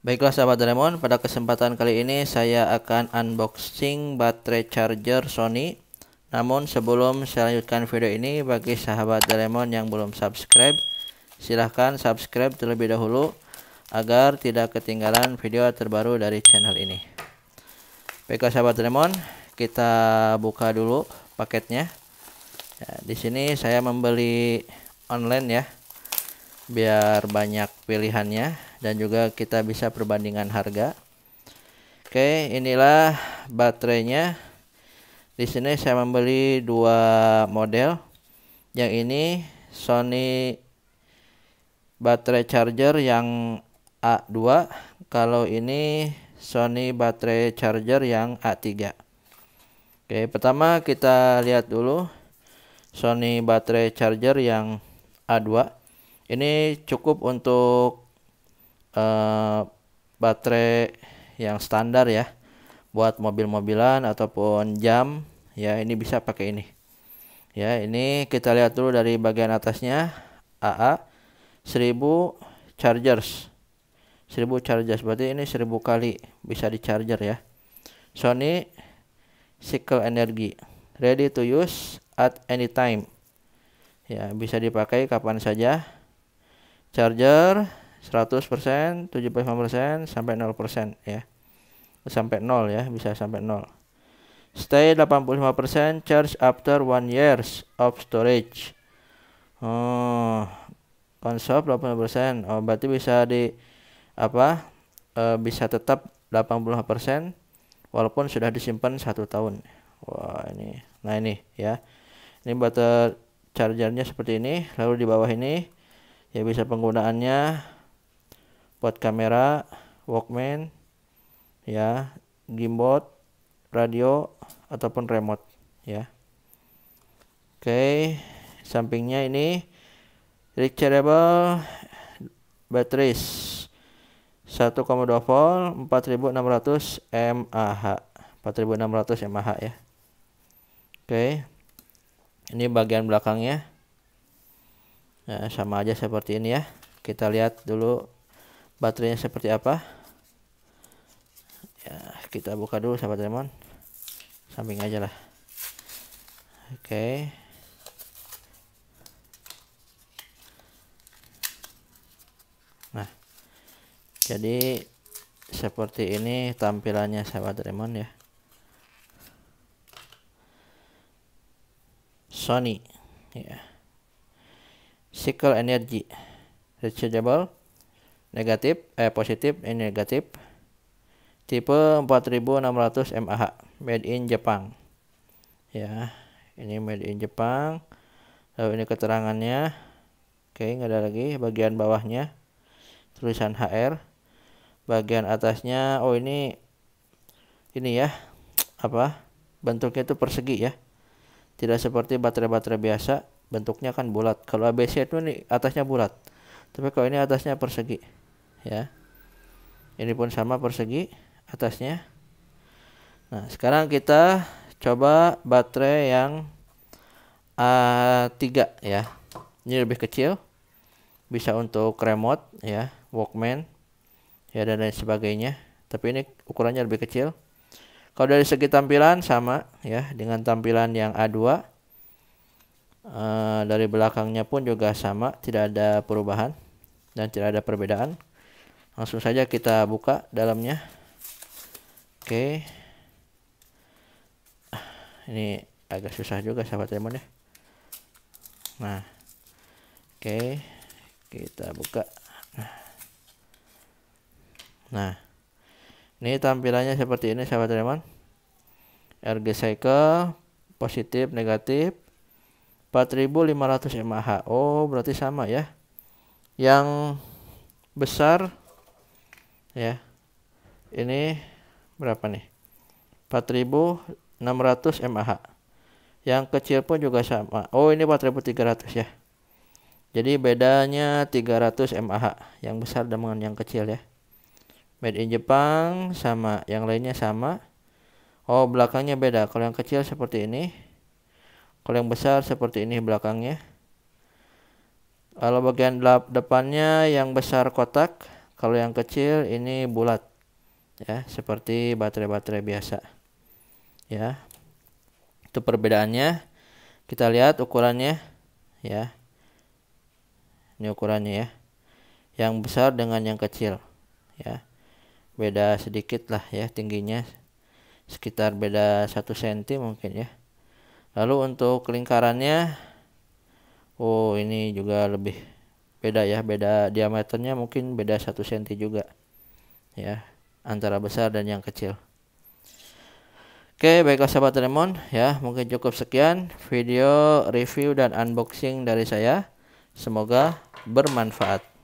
Baiklah sahabat Doraemon, pada kesempatan kali ini saya akan unboxing baterai charger Sony. Namun sebelum saya lanjutkan video ini, bagi sahabat Doraemon yang belum subscribe, silahkan subscribe terlebih dahulu agar tidak ketinggalan video terbaru dari channel ini. Baiklah sahabat Doraemon, kita buka dulu paketnya. Ya, di sini saya membeli online ya, biar banyak pilihannya dan juga kita bisa perbandingan harga. Oke, inilah baterainya. Di sini saya membeli dua model. Yang ini Sony baterai charger yang A2, kalau ini Sony baterai charger yang A3. Oke, pertama kita lihat dulu Sony baterai charger yang A2. Ini cukup untuk Eh, baterai yang standar ya buat mobil-mobilan ataupun jam ya ini bisa pakai ini ya ini kita lihat dulu dari bagian atasnya AA 1000 chargers 1000 chargers berarti ini 1000 kali bisa di charger ya Sony cycle energy ready to use at any time ya bisa dipakai kapan saja charger 100%, 75% sampai 0% ya. Sampai 0 ya, bisa sampai 0. Stay 85% charge after 1 years of storage. Oh, puluh 80%. Oh, berarti bisa di apa? E, bisa tetap 85% walaupun sudah disimpan satu tahun. Wah, ini. Nah, ini ya. Ini baterai eh, chargernya seperti ini, lalu di bawah ini ya bisa penggunaannya buat kamera, Walkman, ya, gimbot, radio ataupun remote, ya. Oke, sampingnya ini rechargeable batteries 1,2 volt 4600 mAh 4600 mAh ya oke ini bagian belakangnya nah, sama aja seperti ini ya kita lihat dulu baterainya seperti apa ya kita buka dulu sahabat lemon samping aja lah oke okay. nah jadi seperti ini tampilannya sahabat lemon ya Sony ya yeah. Cycle Energy rechargeable negatif eh positif ini eh, negatif tipe 4600 mAh made in Jepang ya ini made in Jepang lalu ini keterangannya oke nggak ada lagi bagian bawahnya tulisan HR bagian atasnya oh ini ini ya apa bentuknya itu persegi ya tidak seperti baterai-baterai biasa bentuknya kan bulat kalau ABC itu nih atasnya bulat tapi kalau ini atasnya persegi ya ini pun sama persegi atasnya nah sekarang kita coba baterai yang A3 ya ini lebih kecil bisa untuk remote ya Walkman ya dan lain sebagainya tapi ini ukurannya lebih kecil kalau dari segi tampilan sama ya dengan tampilan yang A2 Uh, eh, dari belakangnya pun juga sama tidak ada perubahan dan tidak ada perbedaan langsung saja kita buka dalamnya oke ini agak susah juga sahabat lemon ya nah oke kita buka nah ini tampilannya seperti ini sahabat teman, RG cycle positif negatif 4500 mAh oh berarti sama ya yang besar ya ini berapa nih 4600 mAh yang kecil pun juga sama oh ini 4300 ya jadi bedanya 300 mAh yang besar dengan yang kecil ya made in Jepang sama yang lainnya sama oh belakangnya beda kalau yang kecil seperti ini kalau yang besar seperti ini belakangnya kalau bagian depannya yang besar kotak kalau yang kecil ini bulat ya, seperti baterai-baterai biasa. Ya. Itu perbedaannya. Kita lihat ukurannya ya. Ini ukurannya ya. Yang besar dengan yang kecil ya. Beda sedikit lah ya tingginya sekitar beda satu senti mungkin ya. Lalu untuk lingkarannya oh ini juga lebih beda ya beda diameternya mungkin beda satu senti juga ya antara besar dan yang kecil Oke baiklah sahabat Lemon ya mungkin cukup sekian video review dan unboxing dari saya semoga bermanfaat